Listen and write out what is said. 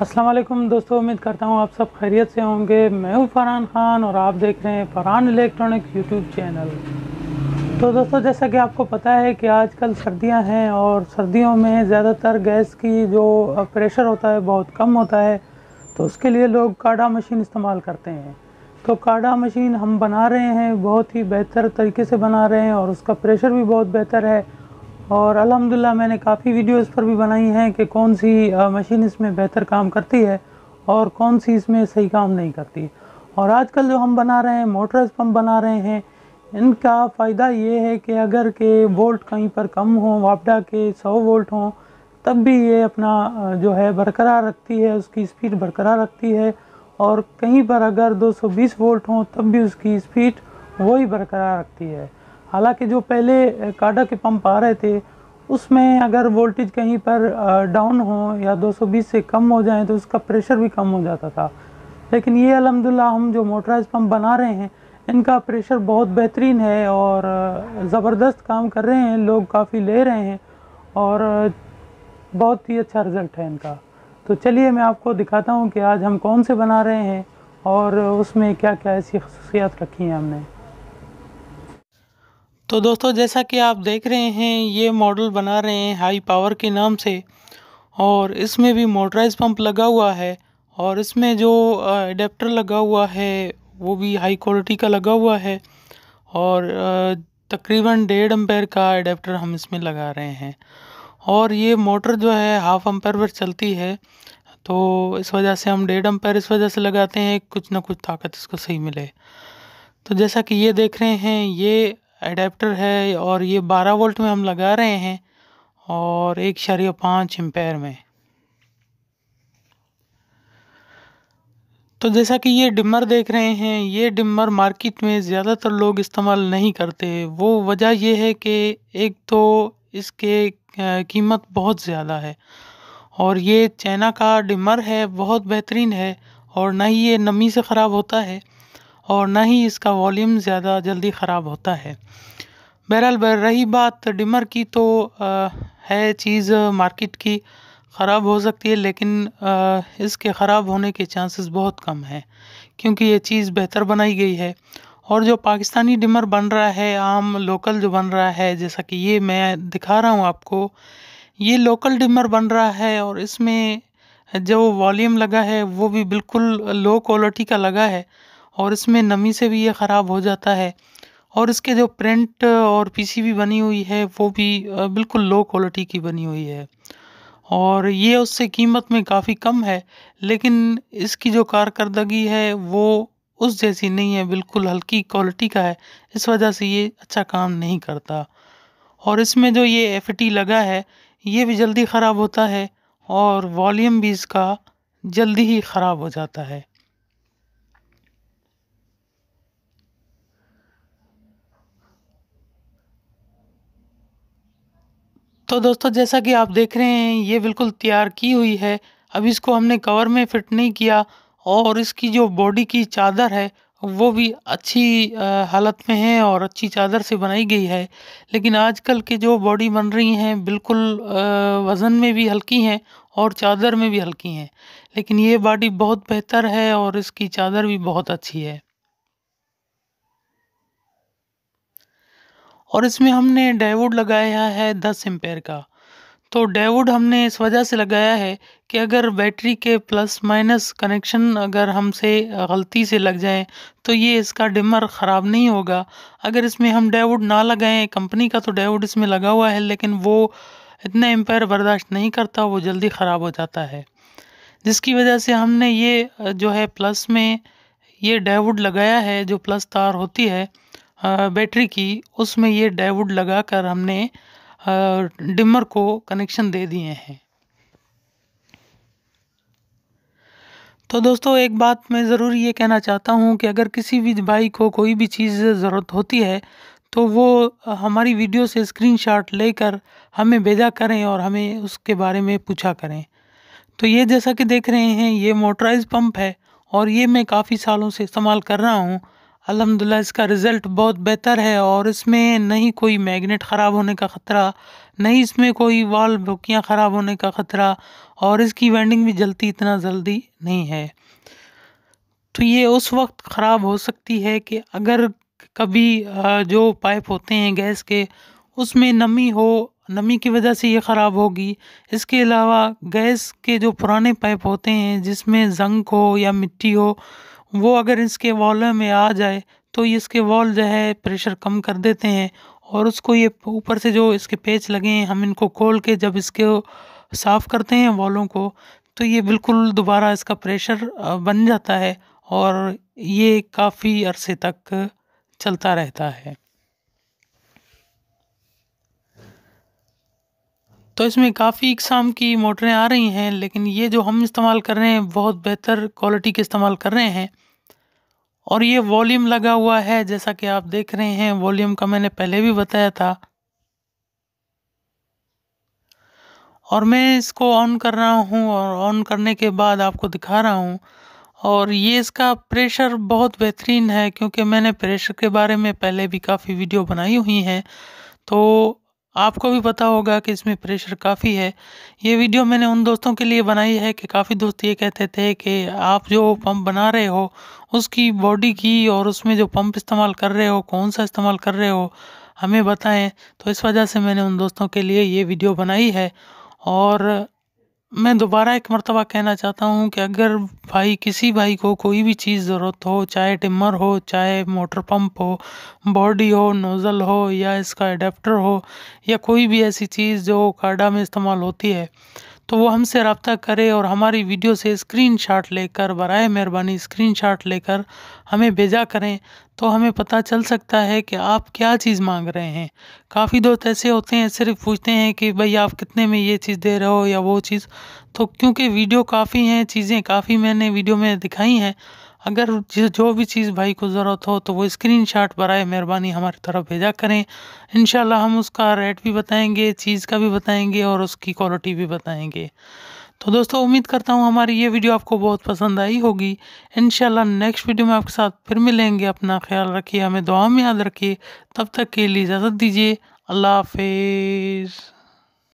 असलम दोस्तों उम्मीद करता हूँ आप सब खैरियत से होंगे मैं हूँ फरहान ख़ान और आप देख रहे हैं फरहान इलेक्ट्रॉनिक यूट्यूब चैनल तो दोस्तों जैसा कि आपको पता है कि आजकल सर्दियाँ हैं और सर्दियों में ज़्यादातर गैस की जो प्रेशर होता है बहुत कम होता है तो उसके लिए लोग काढ़ा मशीन इस्तेमाल करते हैं तो काढ़ा मशीन हम बना रहे हैं बहुत ही बेहतर तरीके से बना रहे हैं और उसका प्रेशर भी बहुत बेहतर है और अलहमदिल्ला मैंने काफ़ी वीडियो इस पर भी बनाई हैं कि कौन सी मशीन इसमें बेहतर काम करती है और कौन सी इसमें सही काम नहीं करती और आजकल जो हम बना रहे हैं मोटर्स पम्प बना रहे हैं इनका फ़ायदा ये है कि अगर के वोल्ट कहीं पर कम हो वापडा के 100 वोल्ट हों तब भी ये अपना जो है बरकरार रखती है उसकी स्पीड बरकरार रखती है और कहीं पर अगर 220 वोल्ट हो तब भी उसकी स्पीड वही बरकरार रखती है हालांकि जो पहले काडा के पंप आ रहे थे उसमें अगर वोल्टेज कहीं पर डाउन हो या 220 से कम हो जाए तो उसका प्रेशर भी कम हो जाता था लेकिन ये अलहमदिल्ला हम जो मोटराइज पंप बना रहे हैं इनका प्रेशर बहुत बेहतरीन है और ज़बरदस्त काम कर रहे हैं लोग काफ़ी ले रहे हैं और बहुत ही अच्छा रिज़ल्ट है इनका तो चलिए मैं आपको दिखाता हूँ कि आज हम कौन से बना रहे हैं और उसमें क्या क्या ऐसी खसूसियात रखी हैं हमने तो दोस्तों जैसा कि आप देख रहे हैं ये मॉडल बना रहे हैं हाई पावर के नाम से और इसमें भी मोटराइज पंप लगा हुआ है और इसमें जो एडेप्टर लगा हुआ है वो भी हाई क्वालिटी का लगा हुआ है और तकरीबन डेढ़ अम्पेयर का अडेप्टर हम इसमें लगा रहे हैं और ये मोटर जो है हाफ अम्पेयर पर चलती है तो इस वजह से हम डेढ़ अम्पेयर इस वजह से लगाते हैं कुछ ना कुछ ताकत इसको सही मिले तो जैसा कि ये देख रहे हैं ये एडेप्टर है और ये 12 वोल्ट में हम लगा रहे हैं और एक शरीय पाँच एम्पेयर में तो जैसा कि ये डिमर देख रहे हैं ये डिमर मार्केट में ज़्यादातर लोग इस्तेमाल नहीं करते वो वजह ये है कि एक तो इसके कीमत बहुत ज़्यादा है और ये चाइना का डिमर है बहुत बेहतरीन है और ना ही ये नमी से ख़राब होता है और ना ही इसका वॉल्यूम ज़्यादा जल्दी ख़राब होता है बहरहाल रही बात डिमर की तो आ, है चीज़ मार्केट की ख़राब हो सकती है लेकिन आ, इसके ख़राब होने के चांसेस बहुत कम हैं क्योंकि ये चीज़ बेहतर बनाई गई है और जो पाकिस्तानी डिमर बन रहा है आम लोकल जो बन रहा है जैसा कि ये मैं दिखा रहा हूँ आपको ये लोकल डिमर बन रहा है और इसमें जो वॉल्यूम लगा है वो भी बिल्कुल लो क्वालिटी का लगा है और इसमें नमी से भी ये ख़राब हो जाता है और इसके जो प्रिंट और पीसीबी बनी हुई है वो भी बिल्कुल लो क्वालिटी की बनी हुई है और ये उससे कीमत में काफ़ी कम है लेकिन इसकी जो कारकर्दगी है वो उस जैसी नहीं है बिल्कुल हल्की क्वालिटी का है इस वजह से ये अच्छा काम नहीं करता और इसमें जो ये एफ लगा है ये भी जल्दी ख़राब होता है और वॉल्यूम भी इसका जल्दी ही ख़राब हो जाता है तो दोस्तों जैसा कि आप देख रहे हैं ये बिल्कुल तैयार की हुई है अब इसको हमने कवर में फिट नहीं किया और इसकी जो बॉडी की चादर है वो भी अच्छी हालत में है और अच्छी चादर से बनाई गई है लेकिन आजकल के जो बॉडी बन रही हैं बिल्कुल वज़न में भी हल्की हैं और चादर में भी हल्की हैं लेकिन ये बॉडी बहुत बेहतर है और इसकी चादर भी बहुत अच्छी है और इसमें हमने डेवुड लगाया है दस एम्पेयर का तो डेवुड हमने इस वजह से लगाया है कि अगर बैटरी के प्लस माइनस कनेक्शन अगर हमसे गलती से लग जाए तो ये इसका डिमर ख़राब नहीं होगा अगर इसमें हम डेवुड ना लगाएं कंपनी का तो डेवुड इसमें लगा हुआ है लेकिन वो इतना एम्पेयर बर्दाश्त नहीं करता वो जल्दी ख़राब हो जाता है जिसकी वजह से हमने ये जो है प्लस में ये डेवुड लगाया है जो प्लस तार होती है बैटरी की उसमें ये लगा लगाकर हमने डिमर को कनेक्शन दे दिए हैं तो दोस्तों एक बात मैं ज़रूर ये कहना चाहता हूँ कि अगर किसी भी भाई को कोई भी चीज़ ज़रूरत होती है तो वो हमारी वीडियो से स्क्रीनशॉट लेकर हमें भेजा करें और हमें उसके बारे में पूछा करें तो ये जैसा कि देख रहे हैं ये मोटराइज पंप है और ये मैं काफ़ी सालों से इस्तेमाल कर रहा हूँ अल्हम्दुलिल्लाह इसका रिज़ल्ट बहुत बेहतर है और इसमें नहीं कोई मैग्नेट ख़राब होने का ख़तरा नहीं इसमें कोई वाल भुकियाँ ख़राब होने का ख़तरा और इसकी वेंडिंग भी जलती इतना जल्दी नहीं है तो ये उस वक्त ख़राब हो सकती है कि अगर कभी जो पाइप होते हैं गैस के उसमें नमी हो नमी की वजह से ये ख़राब होगी इसके अलावा गैस के जो पुराने पाइप होते हैं जिसमें जंग हो या मिट्टी हो वो अगर इसके वॉल में आ जाए तो ये इसके वॉल जो है प्रेशर कम कर देते हैं और उसको ये ऊपर से जो इसके पेच लगे हैं हम इनको खोल के जब इसके साफ़ करते हैं वॉलों को तो ये बिल्कुल दोबारा इसका प्रेशर बन जाता है और ये काफ़ी अरसे तक चलता रहता है तो इसमें काफ़ी इकसाम की मोटरें आ रही हैं लेकिन ये जो हम इस्तेमाल कर रहे हैं बहुत बेहतर क्वालिटी के इस्तेमाल कर रहे हैं और ये वॉल्यूम लगा हुआ है जैसा कि आप देख रहे हैं वॉल्यूम का मैंने पहले भी बताया था और मैं इसको ऑन कर रहा हूँ और ऑन करने के बाद आपको दिखा रहा हूँ और ये इसका प्रेशर बहुत बेहतरीन है क्योंकि मैंने प्रेशर के बारे में पहले भी काफ़ी वीडियो बनाई हुई हैं तो आपको भी पता होगा कि इसमें प्रेशर काफ़ी है ये वीडियो मैंने उन दोस्तों के लिए बनाई है कि काफ़ी दोस्त ये कहते थे कि आप जो पंप बना रहे हो उसकी बॉडी की और उसमें जो पंप इस्तेमाल कर रहे हो कौन सा इस्तेमाल कर रहे हो हमें बताएं तो इस वजह से मैंने उन दोस्तों के लिए ये वीडियो बनाई है और मैं दोबारा एक मरतबा कहना चाहता हूँ कि अगर भाई किसी भाई को कोई भी चीज़ ज़रूरत हो चाहे टिमर हो चाहे मोटर पंप हो बॉडी हो नोज़ल हो या इसका एडेप्टर हो या कोई भी ऐसी चीज़ जो काडा में इस्तेमाल होती है तो वो हमसे रबता करे और हमारी वीडियो से स्क्रीनशॉट लेकर बरए मेहरबानी स्क्रीनशॉट लेकर हमें भेजा करें तो हमें पता चल सकता है कि आप क्या चीज़ मांग रहे हैं काफ़ी दोस्त ऐसे होते हैं सिर्फ पूछते हैं कि भाई आप कितने में ये चीज़ दे रहे हो या वो चीज़ तो क्योंकि वीडियो काफ़ी हैं चीज़ें काफ़ी मैंने वीडियो में दिखाई हैं अगर जो भी चीज़ भाई को ज़रूरत हो तो वो स्क्रीन शॉट बरए मेहरबानी हमारी तरफ भेजा करें इन हम उसका रेट भी बताएंगे चीज़ का भी बताएंगे और उसकी क्वालिटी भी बताएंगे तो दोस्तों उम्मीद करता हूँ हमारी ये वीडियो आपको बहुत पसंद आई होगी इन नेक्स्ट वीडियो में आपके साथ फिर मिलेंगे अपना ख्याल रखिए हमें दुआ में याद रखिए तब तक के लिए इजाज़त दीजिए अल्लाह हाफिज़